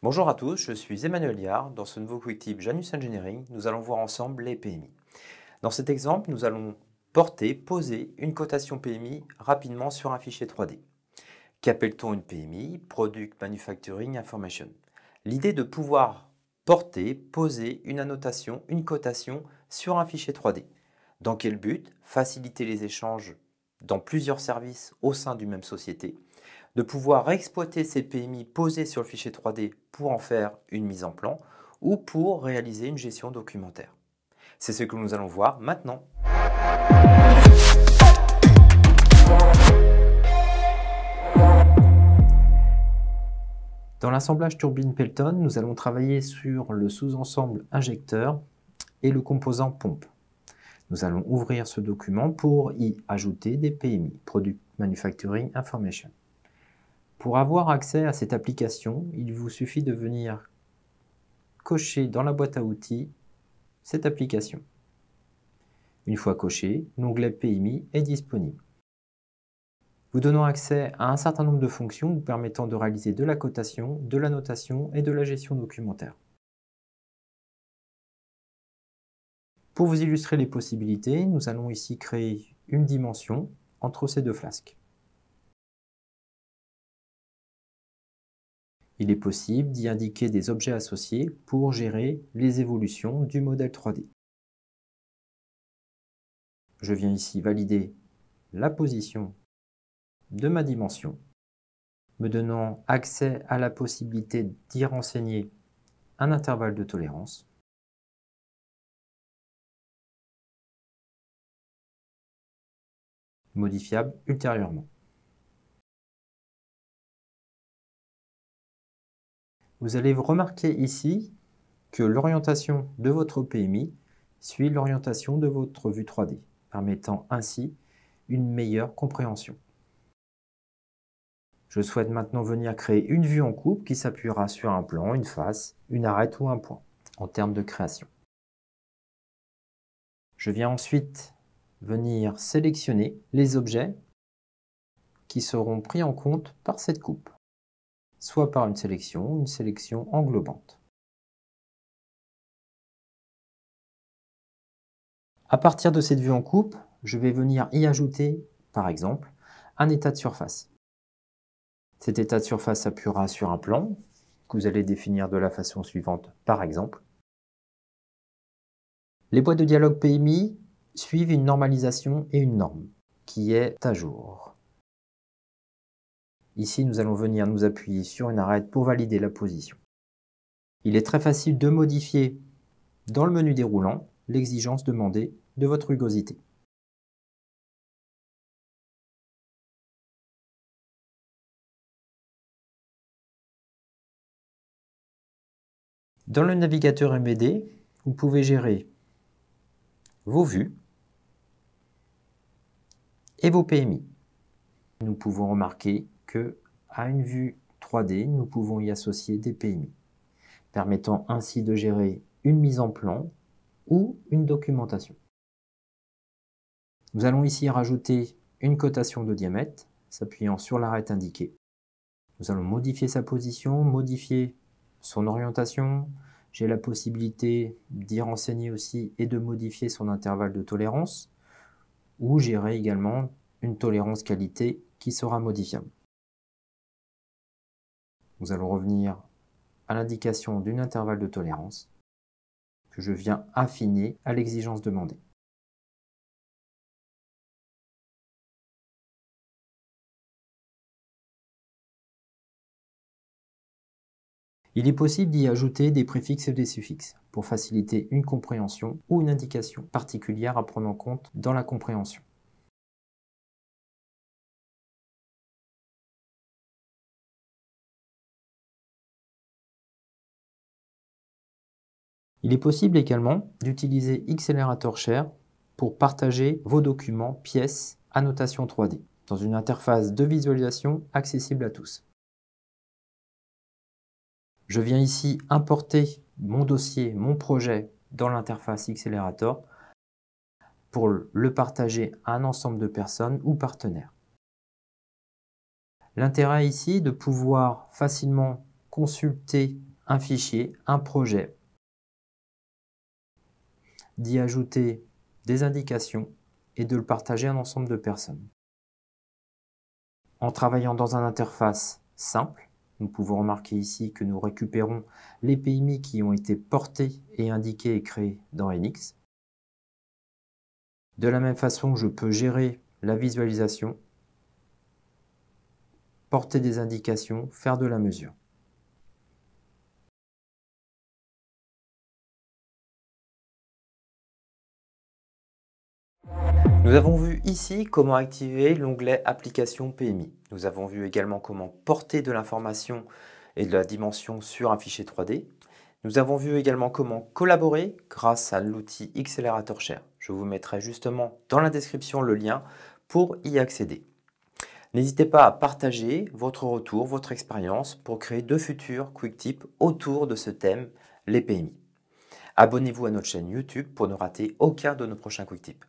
Bonjour à tous, je suis Emmanuel Yard. Dans ce nouveau QuickTip Janus Engineering, nous allons voir ensemble les PMI. Dans cet exemple, nous allons porter, poser une cotation PMI rapidement sur un fichier 3D. Qu'appelle-t-on une PMI Product Manufacturing Information. L'idée de pouvoir porter, poser une annotation, une cotation sur un fichier 3D. Dans quel but Faciliter les échanges dans plusieurs services au sein d'une même société de pouvoir exploiter ces PMI posés sur le fichier 3D pour en faire une mise en plan ou pour réaliser une gestion documentaire. C'est ce que nous allons voir maintenant. Dans l'assemblage turbine Pelton, nous allons travailler sur le sous-ensemble injecteur et le composant pompe. Nous allons ouvrir ce document pour y ajouter des PMI, Product Manufacturing Information. Pour avoir accès à cette application, il vous suffit de venir cocher dans la boîte à outils cette application. Une fois coché, l'onglet PMI est disponible. Vous donnant accès à un certain nombre de fonctions vous permettant de réaliser de la cotation, de la notation et de la gestion documentaire. Pour vous illustrer les possibilités, nous allons ici créer une dimension entre ces deux flasques. Il est possible d'y indiquer des objets associés pour gérer les évolutions du modèle 3D. Je viens ici valider la position de ma dimension, me donnant accès à la possibilité d'y renseigner un intervalle de tolérance. modifiable ultérieurement. Vous allez remarquer ici que l'orientation de votre PMI suit l'orientation de votre vue 3D, permettant ainsi une meilleure compréhension. Je souhaite maintenant venir créer une vue en coupe qui s'appuiera sur un plan, une face, une arête ou un point en termes de création. Je viens ensuite venir sélectionner les objets qui seront pris en compte par cette coupe soit par une sélection, une sélection englobante. À partir de cette vue en coupe, je vais venir y ajouter, par exemple, un état de surface. Cet état de surface appuiera sur un plan que vous allez définir de la façon suivante, par exemple. Les boîtes de dialogue PMI suivent une normalisation et une norme qui est à jour. Ici, nous allons venir nous appuyer sur une arête pour valider la position. Il est très facile de modifier dans le menu déroulant l'exigence demandée de votre rugosité. Dans le navigateur MBD, vous pouvez gérer vos vues et vos PMI. Nous pouvons remarquer que, à une vue 3D, nous pouvons y associer des PMI, permettant ainsi de gérer une mise en plan ou une documentation. Nous allons ici rajouter une cotation de diamètre, s'appuyant sur l'arête indiquée. Nous allons modifier sa position, modifier son orientation. J'ai la possibilité d'y renseigner aussi et de modifier son intervalle de tolérance, ou gérer également une tolérance qualité qui sera modifiable nous allons revenir à l'indication d'une intervalle de tolérance que je viens affiner à l'exigence demandée. Il est possible d'y ajouter des préfixes et des suffixes pour faciliter une compréhension ou une indication particulière à prendre en compte dans la compréhension. Il est possible également d'utiliser Accelerator Share pour partager vos documents, pièces, annotations 3D dans une interface de visualisation accessible à tous. Je viens ici importer mon dossier, mon projet dans l'interface Accelerator pour le partager à un ensemble de personnes ou partenaires. L'intérêt ici est de pouvoir facilement consulter un fichier, un projet d'y ajouter des indications et de le partager à un ensemble de personnes. En travaillant dans une interface simple, nous pouvons remarquer ici que nous récupérons les PMI qui ont été portés et indiqués et créés dans NX. De la même façon, je peux gérer la visualisation, porter des indications, faire de la mesure. Nous avons vu ici comment activer l'onglet Application PMI. Nous avons vu également comment porter de l'information et de la dimension sur un fichier 3D. Nous avons vu également comment collaborer grâce à l'outil Accelerator Share. Je vous mettrai justement dans la description le lien pour y accéder. N'hésitez pas à partager votre retour, votre expérience pour créer de futurs quick tips autour de ce thème, les PMI. Abonnez-vous à notre chaîne YouTube pour ne rater aucun de nos prochains quick tips.